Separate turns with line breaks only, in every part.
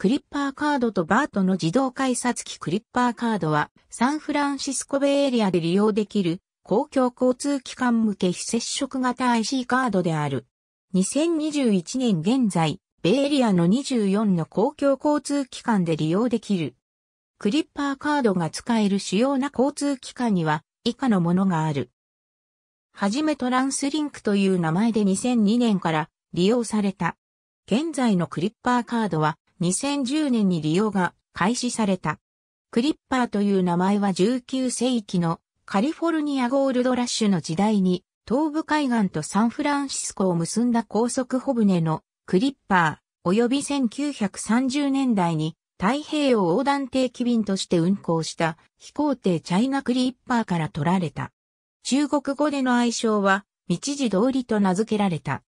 クリッパーカードとバートの自動改札機クリッパーカードはサンフランシスコベイエリアで利用できる公共交通機関向け非接触型 IC カードである。2021年現在、ベイエリアの24の公共交通機関で利用できる。クリッパーカードが使える主要な交通機関には以下のものがある。はじめトランスリンクという名前で2002年から利用された。現在のクリッパーカードは2010年に利用が開始された。クリッパーという名前は19世紀のカリフォルニアゴールドラッシュの時代に東部海岸とサンフランシスコを結んだ高速ホブネのクリッパー及び1930年代に太平洋横断定期便として運航した飛行艇チャイナクリッパーから取られた。中国語での愛称は道地通りと名付けられた。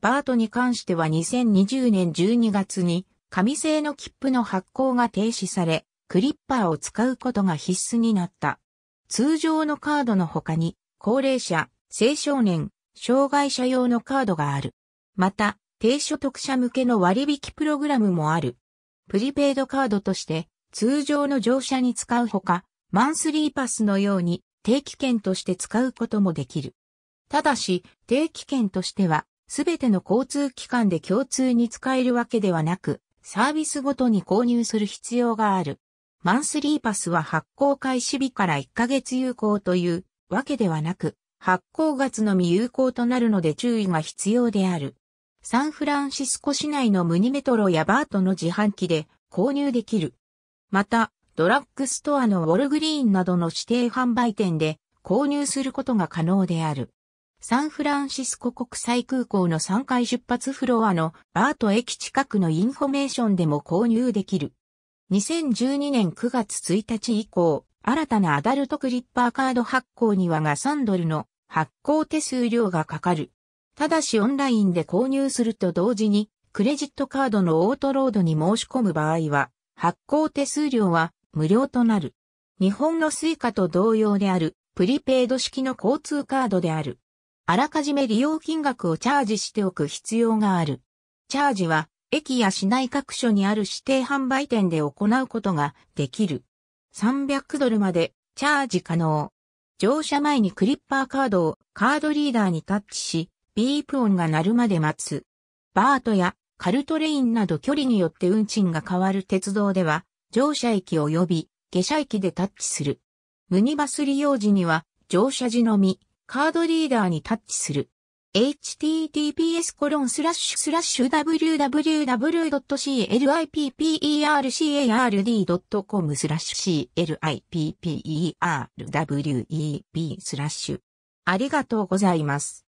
バートに関しては2020年12月に紙製の切符の発行が停止され、クリッパーを使うことが必須になった。通常のカードの他に、高齢者、青少年、障害者用のカードがある。また、低所得者向けの割引プログラムもある。プリペイドカードとして、通常の乗車に使うほか、マンスリーパスのように定期券として使うこともできる。ただし、定期券としては、すべての交通機関で共通に使えるわけではなく、サービスごとに購入する必要がある。マンスリーパスは発行開始日から1ヶ月有効というわけではなく、発行月のみ有効となるので注意が必要である。サンフランシスコ市内のムニメトロやバートの自販機で購入できる。また、ドラッグストアのウォルグリーンなどの指定販売店で購入することが可能である。サンフランシスコ国際空港の3階出発フロアのバート駅近くのインフォメーションでも購入できる。2012年9月1日以降、新たなアダルトクリッパーカード発行にはが3ドルの発行手数料がかかる。ただしオンラインで購入すると同時に、クレジットカードのオートロードに申し込む場合は、発行手数料は無料となる。日本のスイカと同様である、プリペイド式の交通カードである。あらかじめ利用金額をチャージしておく必要がある。チャージは、駅や市内各所にある指定販売店で行うことができる。300ドルまでチャージ可能。乗車前にクリッパーカードをカードリーダーにタッチし、ビープ音が鳴るまで待つ。バートやカルトレインなど距離によって運賃が変わる鉄道では、乗車駅及び下車駅でタッチする。ムニバス利用時には乗車時のみカードリーダーにタッチする。https://www.clippercard.com スラッシュ clipperweb スラッシュありがとうございます。